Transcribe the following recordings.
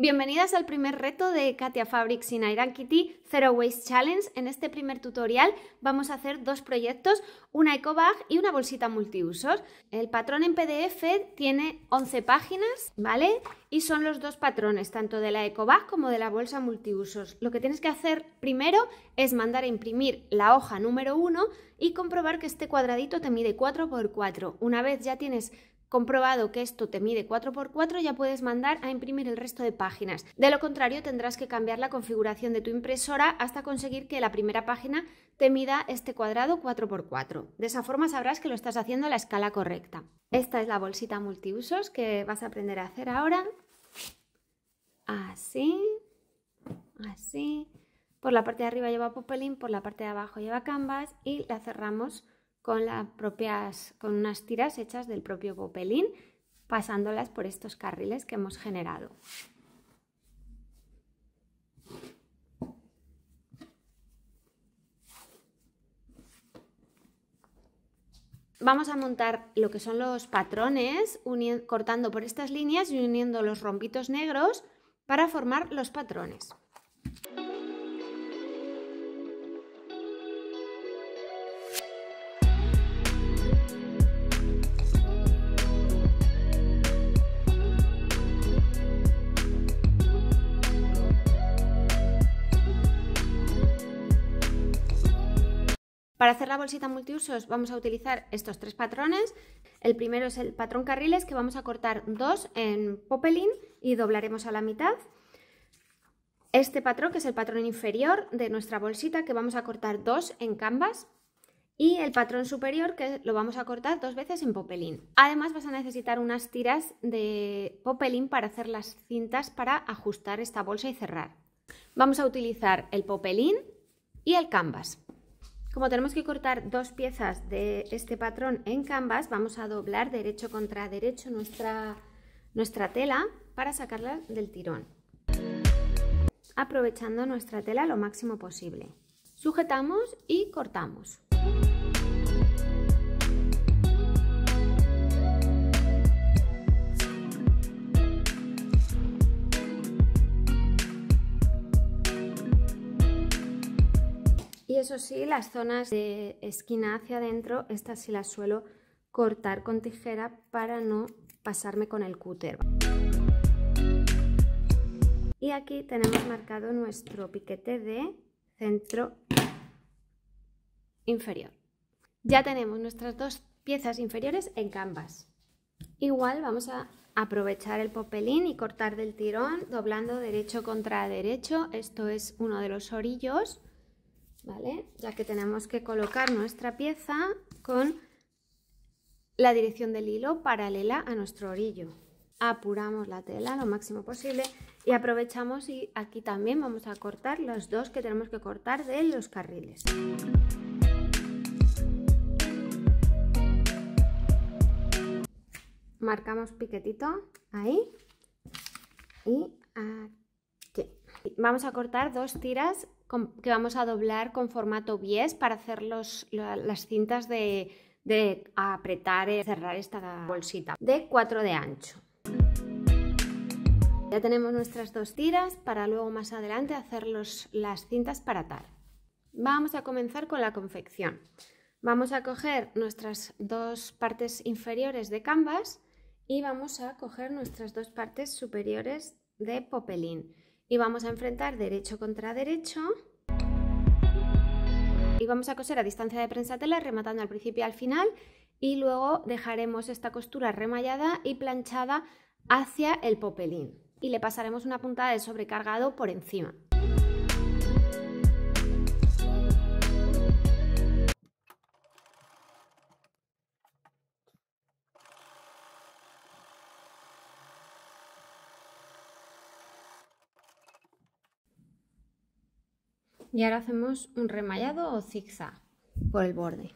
Bienvenidas al primer reto de Katia Fabrics sin Iron Kitty Zero Waste Challenge. En este primer tutorial vamos a hacer dos proyectos, una ecobag y una bolsita multiusos. El patrón en PDF tiene 11 páginas, ¿vale? Y son los dos patrones, tanto de la ecobag como de la bolsa multiusos. Lo que tienes que hacer primero es mandar a imprimir la hoja número 1 y comprobar que este cuadradito te mide 4x4. Una vez ya tienes Comprobado que esto te mide 4x4, ya puedes mandar a imprimir el resto de páginas. De lo contrario, tendrás que cambiar la configuración de tu impresora hasta conseguir que la primera página te mida este cuadrado 4x4. De esa forma sabrás que lo estás haciendo a la escala correcta. Esta es la bolsita multiusos que vas a aprender a hacer ahora. Así, así. Por la parte de arriba lleva popelín, por la parte de abajo lleva canvas y la cerramos con las propias, con unas tiras hechas del propio popelín, pasándolas por estos carriles que hemos generado. vamos a montar lo que son los patrones, cortando por estas líneas y uniendo los rompitos negros para formar los patrones. Para hacer la bolsita multiusos vamos a utilizar estos tres patrones. El primero es el patrón carriles que vamos a cortar dos en popelín y doblaremos a la mitad. Este patrón que es el patrón inferior de nuestra bolsita que vamos a cortar dos en canvas y el patrón superior que lo vamos a cortar dos veces en popelín. Además vas a necesitar unas tiras de popelín para hacer las cintas para ajustar esta bolsa y cerrar. Vamos a utilizar el popelín y el canvas. Como tenemos que cortar dos piezas de este patrón en canvas, vamos a doblar derecho contra derecho nuestra, nuestra tela para sacarla del tirón, aprovechando nuestra tela lo máximo posible. Sujetamos y cortamos. eso sí, las zonas de esquina hacia adentro, estas sí las suelo cortar con tijera para no pasarme con el cúter. Y aquí tenemos marcado nuestro piquete de centro inferior. Ya tenemos nuestras dos piezas inferiores en canvas. Igual vamos a aprovechar el popelín y cortar del tirón doblando derecho contra derecho. Esto es uno de los orillos. ¿vale? Ya que tenemos que colocar nuestra pieza con la dirección del hilo paralela a nuestro orillo. Apuramos la tela lo máximo posible y aprovechamos y aquí también vamos a cortar los dos que tenemos que cortar de los carriles. Marcamos piquetito ahí y aquí. Vamos a cortar dos tiras que vamos a doblar con formato bies para hacer las cintas de, apretar y cerrar esta bolsita de 4 de ancho. Ya tenemos nuestras dos tiras para luego más adelante hacer las cintas para atar. Vamos a comenzar con la confección. Vamos a coger nuestras dos partes inferiores de canvas y vamos a coger nuestras dos partes superiores de popelín y vamos a enfrentar derecho contra derecho y vamos a coser a distancia de prensa tela rematando al principio y al final y luego dejaremos esta costura remallada y planchada hacia el popelín y le pasaremos una puntada de sobrecargado por encima. y ahora hacemos un remallado o zigzag por el borde.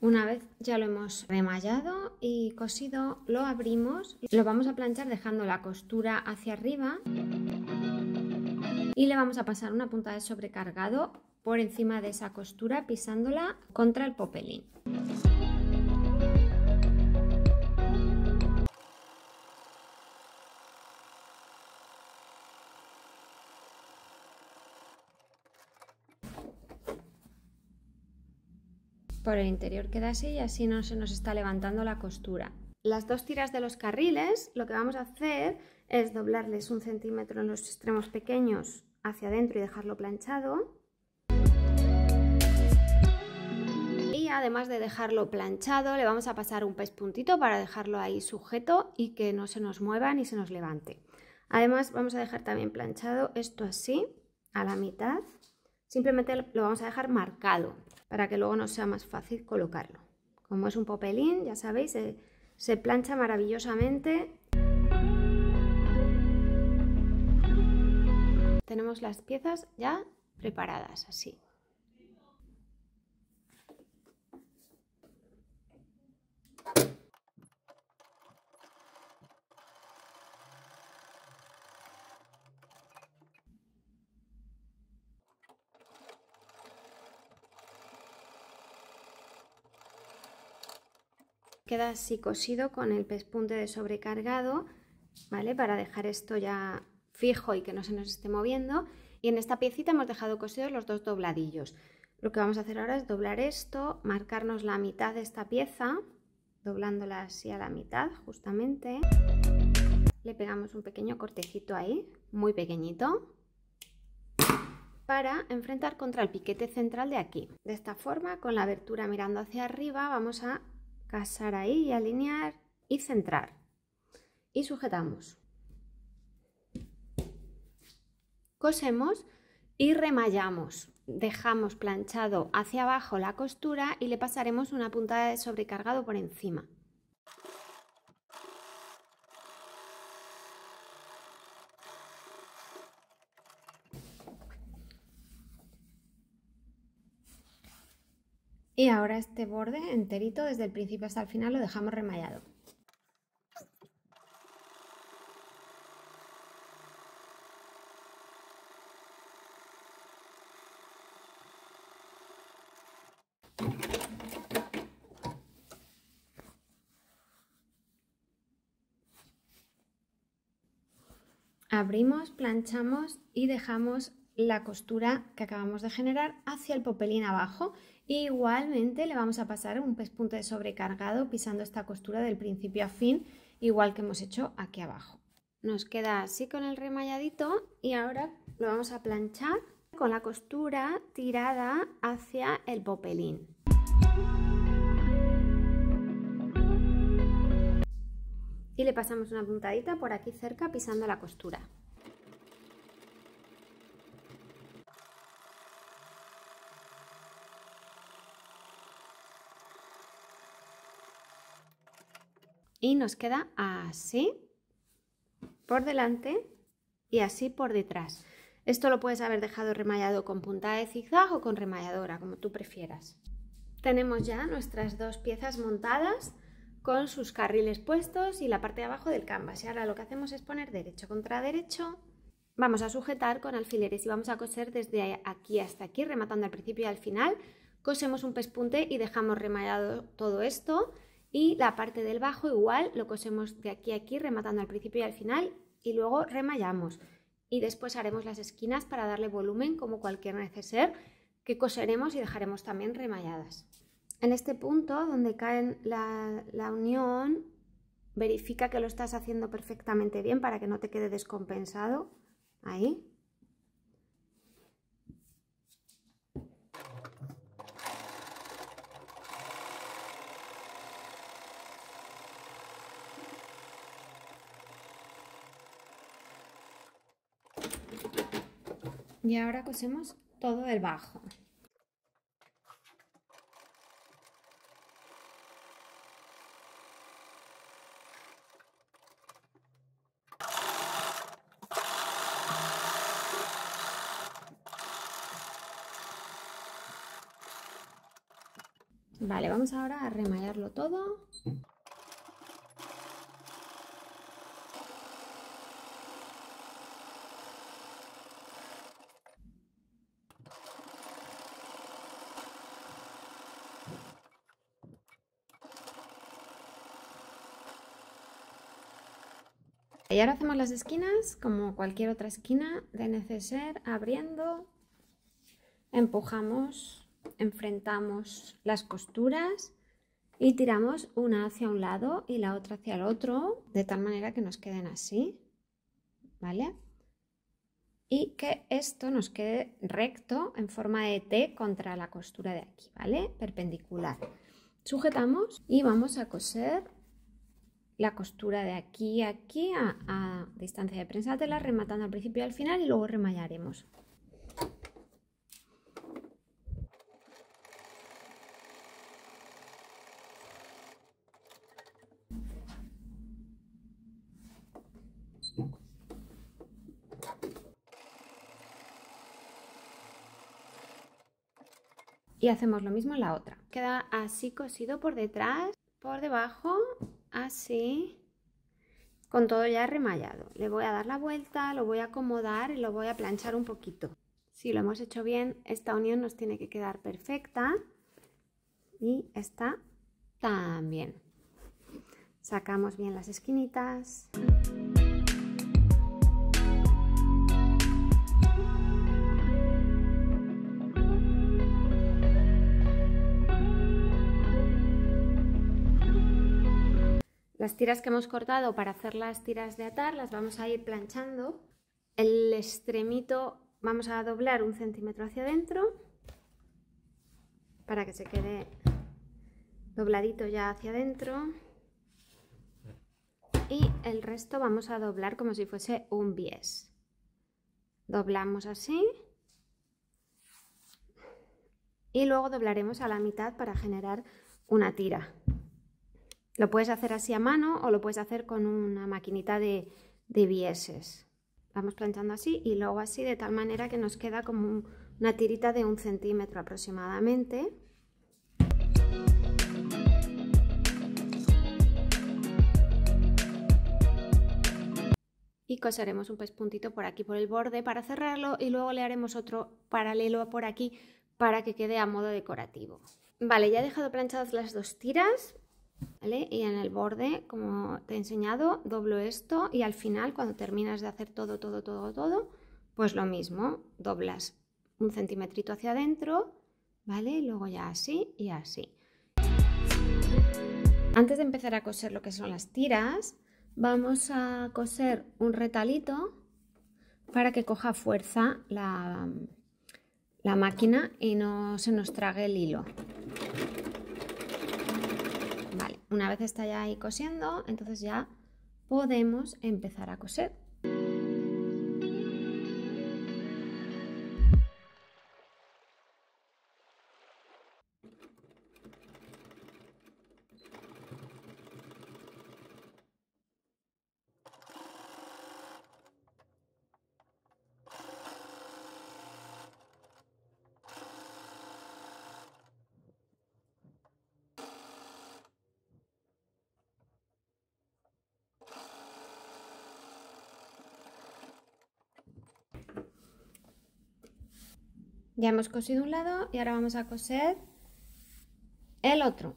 Una vez ya lo hemos remallado y cosido, lo abrimos, y lo vamos a planchar dejando la costura hacia arriba y le vamos a pasar una punta de sobrecargado por encima de esa costura pisándola contra el popelín. por el interior queda así y así no se nos está levantando la costura. Las dos tiras de los carriles lo que vamos a hacer es doblarles un centímetro en los extremos pequeños hacia adentro y dejarlo planchado. Y además de dejarlo planchado le vamos a pasar un puntito para dejarlo ahí sujeto y que no se nos mueva ni se nos levante. Además vamos a dejar también planchado esto así a la mitad. Simplemente lo vamos a dejar marcado para que luego nos sea más fácil colocarlo. Como es un popelín, ya sabéis, se, se plancha maravillosamente. Tenemos las piezas ya preparadas así. Queda así cosido con el pespunte de sobrecargado, ¿vale? Para dejar esto ya fijo y que no se nos esté moviendo. Y en esta piecita hemos dejado cosidos los dos dobladillos. Lo que vamos a hacer ahora es doblar esto, marcarnos la mitad de esta pieza, doblándola así a la mitad justamente. Le pegamos un pequeño cortecito ahí, muy pequeñito, para enfrentar contra el piquete central de aquí. De esta forma, con la abertura mirando hacia arriba, vamos a casar ahí, alinear y centrar. Y sujetamos. Cosemos y remallamos. Dejamos planchado hacia abajo la costura y le pasaremos una puntada de sobrecargado por encima. Y ahora este borde enterito, desde el principio hasta el final, lo dejamos remallado. Abrimos, planchamos y dejamos la costura que acabamos de generar hacia el popelín abajo. E igualmente le vamos a pasar un pespunte de sobrecargado pisando esta costura del principio a fin, igual que hemos hecho aquí abajo. Nos queda así con el remalladito y ahora lo vamos a planchar con la costura tirada hacia el popelín. Y le pasamos una puntadita por aquí cerca pisando la costura. y nos queda así por delante y así por detrás. Esto lo puedes haber dejado remallado con punta de zigzag o con remalladora, como tú prefieras. Tenemos ya nuestras dos piezas montadas con sus carriles puestos y la parte de abajo del canvas. Y ahora lo que hacemos es poner derecho contra derecho. Vamos a sujetar con alfileres y vamos a coser desde aquí hasta aquí, rematando al principio y al final. Cosemos un pespunte y dejamos remallado todo esto y la parte del bajo igual lo cosemos de aquí a aquí rematando al principio y al final y luego remallamos y después haremos las esquinas para darle volumen como cualquier neceser que coseremos y dejaremos también remalladas. En este punto donde cae la, la unión verifica que lo estás haciendo perfectamente bien para que no te quede descompensado ahí Y ahora cosemos todo el bajo. Vale, vamos ahora a remallarlo todo. Y ahora hacemos las esquinas como cualquier otra esquina de neceser, abriendo, empujamos, enfrentamos las costuras y tiramos una hacia un lado y la otra hacia el otro, de tal manera que nos queden así, ¿vale? Y que esto nos quede recto en forma de T contra la costura de aquí, ¿vale? Perpendicular. Sujetamos y vamos a coser la costura de aquí a aquí a, distancia de prensa tela, rematando al principio y al final y luego remallaremos. Y hacemos lo mismo en la otra. Queda así cosido por detrás, por debajo así, ah, con todo ya remallado. Le voy a dar la vuelta, lo voy a acomodar y lo voy a planchar un poquito. Si lo hemos hecho bien, esta unión nos tiene que quedar perfecta y está también. Sacamos bien las esquinitas. Las tiras que hemos cortado para hacer las tiras de atar las vamos a ir planchando. El extremito vamos a doblar un centímetro hacia adentro para que se quede dobladito ya hacia adentro. Y el resto vamos a doblar como si fuese un bies. Doblamos así. Y luego doblaremos a la mitad para generar una tira. Lo puedes hacer así a mano o lo puedes hacer con una maquinita de, de Vamos planchando así y luego así de tal manera que nos queda como una tirita de un centímetro aproximadamente. y coseremos un pespuntito por aquí por el borde para cerrarlo y luego le haremos otro paralelo por aquí para que quede a modo decorativo. Vale, ya he dejado planchadas las dos tiras y en el borde, como te he enseñado, doblo esto y al final, cuando terminas de hacer todo, todo, todo, todo, pues lo mismo, doblas un centímetro hacia adentro, ¿vale? Y luego ya así y así. Antes de empezar a coser lo que son las tiras, vamos a coser un retalito para que coja fuerza la, la máquina y no se nos trague el hilo. Una vez está ya ahí cosiendo, entonces ya podemos empezar a coser. Ya hemos cosido un lado y ahora vamos a coser el otro.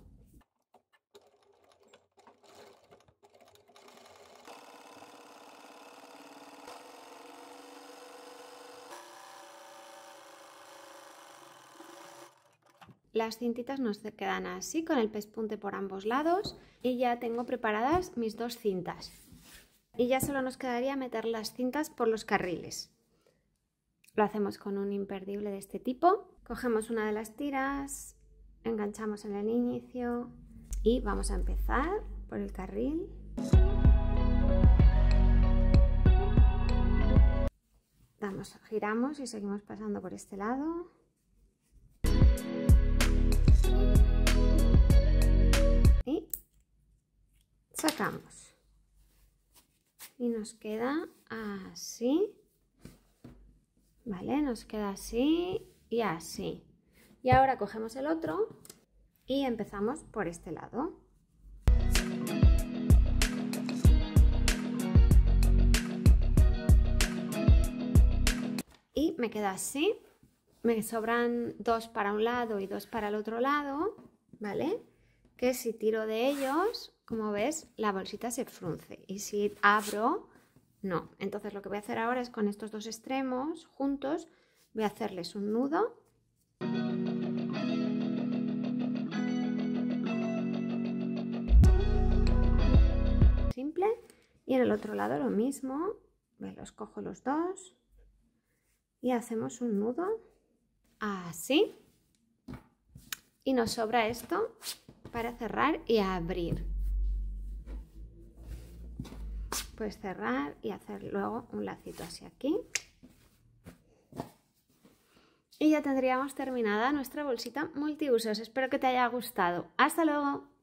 Las cintitas nos quedan así con el pespunte por ambos lados y ya tengo preparadas mis dos cintas. Y ya solo nos quedaría meter las cintas por los carriles. Lo hacemos con un imperdible de este tipo. Cogemos una de las tiras, enganchamos en el inicio y vamos a empezar por el carril. Damos, giramos y seguimos pasando por este lado. Y sacamos. Y nos queda así. ¿Vale? Nos queda así y así. Y ahora cogemos el otro y empezamos por este lado. Y me queda así. Me sobran dos para un lado y dos para el otro lado, ¿vale? Que si tiro de ellos, como ves, la bolsita se frunce. Y si abro, no, entonces lo que voy a hacer ahora es con estos dos extremos juntos voy a hacerles un nudo. Simple. Y en el otro lado lo mismo. Los cojo los dos y hacemos un nudo así. Y nos sobra esto para cerrar y abrir puedes cerrar y hacer luego un lacito así aquí y ya tendríamos terminada nuestra bolsita multiusos espero que te haya gustado hasta luego